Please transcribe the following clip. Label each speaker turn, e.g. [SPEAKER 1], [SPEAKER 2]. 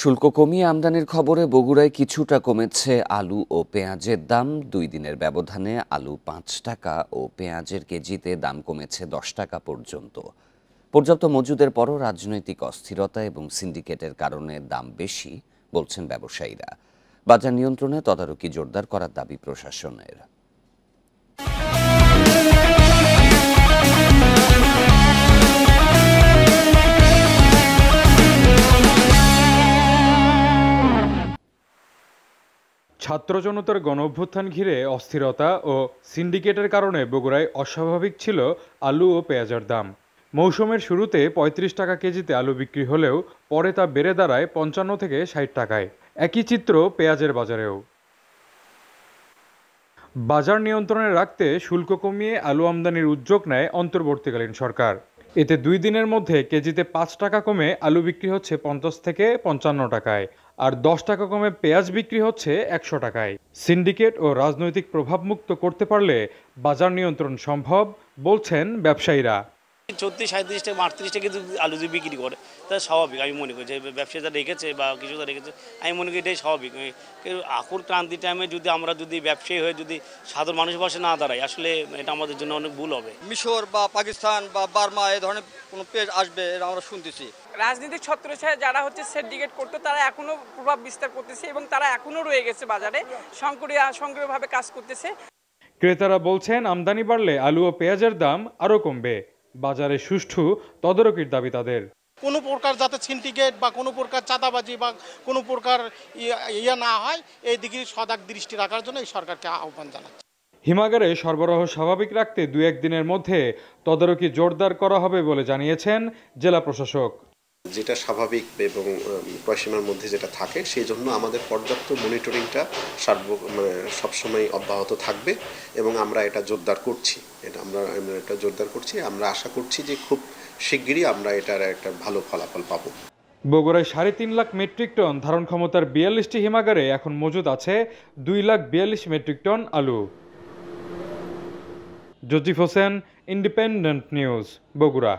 [SPEAKER 1] শুল্ক কমিয়ে আমদানির খবরে বগুড়ায় কিছুটা কমেছে আলু ও পেঁয়াজের দাম দুই দিনের ব্যবধানে আলু পাঁচ টাকা ও পেঁয়াজের কেজিতে দাম কমেছে দশ টাকা পর্যন্ত পর্যাপ্ত মজুদের পরও রাজনৈতিক অস্থিরতা এবং সিন্ডিকেটের কারণে দাম বেশি বলছেন ব্যবসায়ীরা বাজার নিয়ন্ত্রণে তদারকি জোরদার করার দাবি প্রশাসনের
[SPEAKER 2] ছাত্র জনতার গণঅভ্যুত্থান ঘিরে অস্থিরতা ও সিন্ডিকেটের কারণে বগুড়ায় অস্বাভাবিক ছিল আলু ও পেঁয়াজের দাম মৌসুমের শুরুতে ৩৫ টাকা কেজিতে আলু বিক্রি হলেও পরে তা বেড়ে দাঁড়ায় পঞ্চান্ন থেকে ষাট টাকায় একই চিত্র পেঁয়াজের বাজারেও বাজার নিয়ন্ত্রণে রাখতে শুল্ক কমিয়ে আলু আমদানির উদ্যোগ নেয় অন্তর্বর্তীকালীন সরকার এতে দুই দিনের মধ্যে কেজিতে পাঁচ টাকা কমে আলু বিক্রি হচ্ছে পঞ্চাশ থেকে পঞ্চান্ন টাকায় আর দশ টাকা কমে পেঁয়াজ বিক্রি হচ্ছে একশো টাকায় সিন্ডিকেট ও রাজনৈতিক প্রভাবমুক্ত করতে পারলে বাজার নিয়ন্ত্রণ সম্ভব বলছেন ব্যবসায়ীরা
[SPEAKER 1] ছত্রিশ সাঁত্রিশটা আটত্রিশটা কিন্তু আলু দিয়ে বিক্রি করে তা স্বাভাবিক আমি মনে করি যে ব্যবসাটা রেখেছে বা কিছুটা রেখেছে আমি মনে করি এটাই স্বাভাবিক আকুর ক্রান্তি টাইমে যদি আমরা যদি ব্যবসায়ী হয়ে যদি সাধারণ মানুষ পাশে না দাঁড়াই আসলে এটা আমাদের জন্য অনেক ভুল হবে মিশর বা পাকিস্তান বা বার্মা এ ধরনের কোনো পেজ আসবে এটা আমরা শুনতেছি
[SPEAKER 3] ছত্র ছত্রছায়া যারা হচ্ছে সেন্ডিকেট করতো তারা এখনও প্রভাব বিস্তার করতেছে এবং তারা এখনও রয়ে গেছে বাজারে সংকরিয়া সংক্রিয়ভাবে কাজ করতেছে
[SPEAKER 2] ক্রেতারা বলছেন আমদানি বাড়লে আলু ও পেঁয়াজের দাম আরও কমবে বাজারে সুষ্ঠু তদারকির দাবি তাদের
[SPEAKER 3] কোনো প্রকার যাতে সিন্ডিকেট বা কোনো প্রকার চাঁদাবাজি বা কোনো প্রকার ইয়া না হয় এই দিকে সদাক দৃষ্টি রাখার জন্য এই সরকারকে আহ্বান জানাচ্ছি
[SPEAKER 2] হিমাগারে সরবরাহ স্বাভাবিক রাখতে দু একদিনের মধ্যে তদারকি জোরদার করা হবে বলে জানিয়েছেন জেলা প্রশাসক
[SPEAKER 3] যেটা স্বাভাবিক এবং পয়সীমার মধ্যে যেটা থাকে সেই জন্য আমাদের পর্যাপ্ত মনিটরিংটা সার্ব মানে সবসময় অব্যাহত থাকবে এবং আমরা এটা জোরদার করছি এটা আমরা এটা জোরদার করছি আমরা আশা করছি যে খুব শিগগিরই আমরা এটার একটা ভালো ফলাফল পাবো
[SPEAKER 2] বগুড়ায় সাড়ে তিন লাখ মেট্রিক টন ধারণ ক্ষমতার বিয়াল্লিশটি হিমাগারে এখন মজুদ আছে দুই লাখ বিয়াল্লিশ মেট্রিক টন আলু জজিফ হোসেন ইন্ডিপেন্ডেন্ট নিউজ বগুড়া